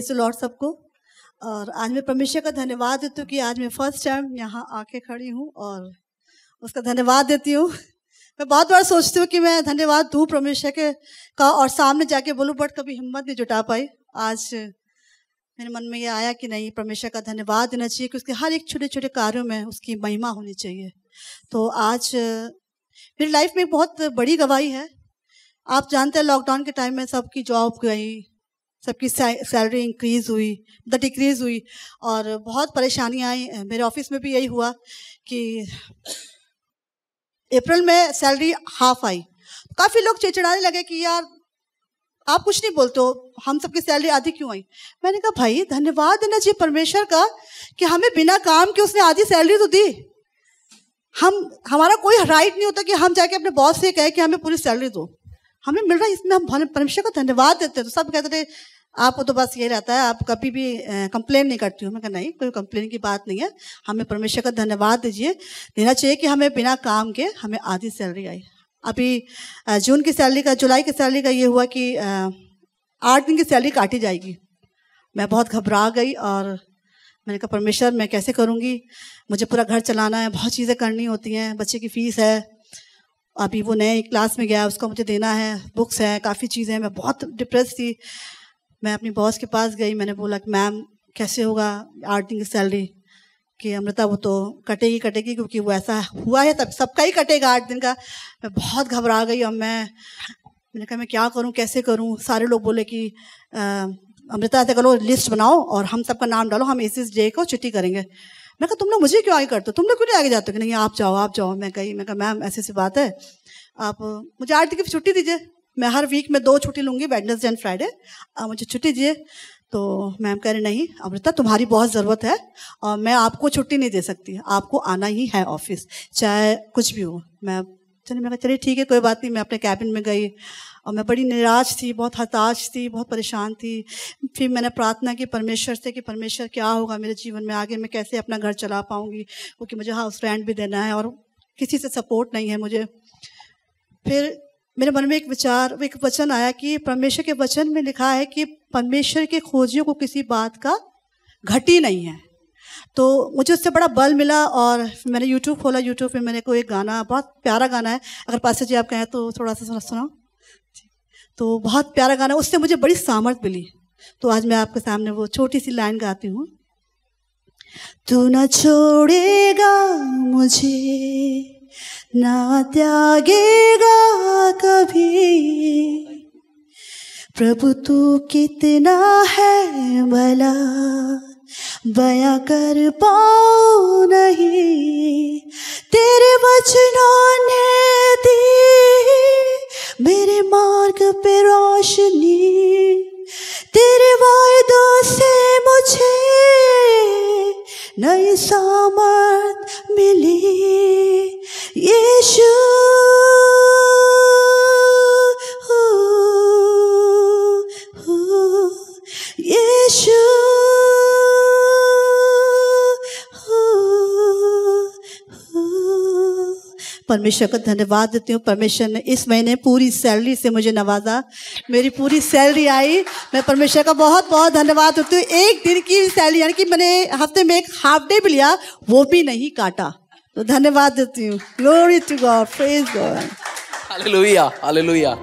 press Lord सबको और आज मैं परमेश्वर का धन्यवाद देती हूँ कि आज मैं फर्स्ट टाइम यहाँ आके खड़ी हूँ और उसका धन्यवाद देती हूँ मैं बहुत बार सोचती हूँ कि मैं धन्यवाद दूँ परमेश्वर के का और सामने जाके बोलूँ बट कभी हिम्मत नहीं जुटा पाई आज मेरे मन में ये आया कि नहीं परमेश्वर का धन्यवाद देना चाहिए कि उसके हर एक छोटे छोटे कार्यों में उसकी महिमा होनी चाहिए तो आज मेरी लाइफ में एक बहुत बड़ी गवाही है आप जानते हैं लॉकडाउन के टाइम में सबकी जॉब गई सबकी सैलरी इंक्रीज हुई मतलब डिक्रीज हुई और बहुत परेशानी आई मेरे ऑफिस में भी यही हुआ कि अप्रैल में सैलरी हाफ आई काफ़ी लोग चिड़चिड़ाने लगे कि यार आप कुछ नहीं बोलते हो हम सबकी सैलरी आधी क्यों आई मैंने कहा भाई धन्यवाद देना चाहिए परमेश्वर का कि हमें बिना काम के उसने आधी सैलरी तो दी हम हमारा कोई राइट नहीं होता कि हम जाके अपने बॉस से कहें कि हमें पूरी सैलरी दो हमें मिल रहा है इसमें हम परमेश्वर का धन्यवाद देते हैं तो सब कहते थे आपको तो बस ये रहता है आप कभी भी कंप्लेन नहीं करती हूँ मैं कहा नहीं कोई कंप्लेन की बात नहीं है हमें परमेश्वर का धन्यवाद दीजिए देना चाहिए कि हमें बिना काम के हमें आधी सैलरी आई अभी जून की सैलरी का जुलाई की सैलरी का ये हुआ कि आठ दिन की सैलरी काटी जाएगी मैं बहुत घबरा गई और मैंने कहा परमेश्वर मैं कैसे करूँगी मुझे पूरा घर चलाना है बहुत चीज़ें करनी होती हैं बच्चे की फ़ीस है अभी वो नए क्लास में गया उसको मुझे देना है बुक्स हैं काफ़ी चीज़ें हैं मैं बहुत डिप्रेस थी मैं अपनी बॉस के पास गई मैंने बोला कि मैम कैसे होगा आठ दिन की सैलरी कि अमृता वो तो कटेगी कटेगी क्योंकि वो ऐसा हुआ है तब सबका ही कटेगा आठ दिन का मैं बहुत घबरा गई और मैं मैंने कहा मैं क्या करूं कैसे करूं सारे लोग बोले कि अमृता ऐसा करो लिस्ट बनाओ और हम सबका नाम डालो हम इस इस डे को छुट्टी करेंगे मैं कहा तुम लोग मुझे क्यों आगे करते हो तुम लोग क्यों नहीं आगे जाते हो कि नहीं आप जाओ आप जाओ मैं कही मैं कहा मैम ऐसी ऐसी बात है आप मुझे आठ दिन की छुट्टी दीजिए मैं हर वीक में दो छुट्टी लूँगी वेडनेसडे एंड फ्राइडे आप मुझे छुट्टी दीजिए तो मैम कह रहे नहीं अमृता तुम्हारी बहुत ज़रूरत है और मैं आपको छुट्टी नहीं दे सकती आपको आना ही है ऑफिस चाहे कुछ भी हो मैं चलिए मैं कहा चलिए ठीक है कोई बात नहीं मैं अपने कैबिन में गई और मैं बड़ी निराश थी बहुत हताश थी बहुत परेशान थी फिर मैंने प्रार्थना की परमेश्वर से कि परमेश्वर क्या होगा मेरे जीवन में आगे मैं कैसे अपना घर चला पाऊँगी क्योंकि मुझे हाउस रेंट भी देना है और किसी से सपोर्ट नहीं है मुझे फिर मेरे मन में एक विचार एक वचन आया कि परमेश्वर के वचन में लिखा है कि परमेश्वर के खोजियों को किसी बात का घटी नहीं है तो मुझे उससे बड़ा बल मिला और मैंने यूट्यूब खोला यूट्यूब पे मैंने कोई गाना बहुत प्यारा गाना है अगर पास जी आप कहें तो थोड़ा सा सुना सुनाओ तो बहुत प्यारा गाना उससे मुझे बड़ी सामर्थ मिली तो आज मैं आपके सामने वो छोटी सी लाइन गाती हूँ तू न छोड़ेगा मुझे ना त्यागेगा कभी प्रभु तू कितना है भला बया कर पाओ नहीं तेरे वचनों ने दी मेरे मार्ग पे रोशनी तेरे वायदों से मुझे नई सामर्थ मिली यीशु परमेश्वर का धन्यवाद देती हूँ परमेश्वर ने इस महीने पूरी सैलरी से मुझे नवाजा मेरी पूरी सैलरी आई मैं परमेश्वर का बहुत बहुत धन्यवाद देती हूँ एक दिन की सैलरी यानी कि मैंने हफ्ते में एक हाफ डे भी लिया वो भी नहीं काटा तो धन्यवाद देती हूँ glory to God praise God hallelujah hallelujah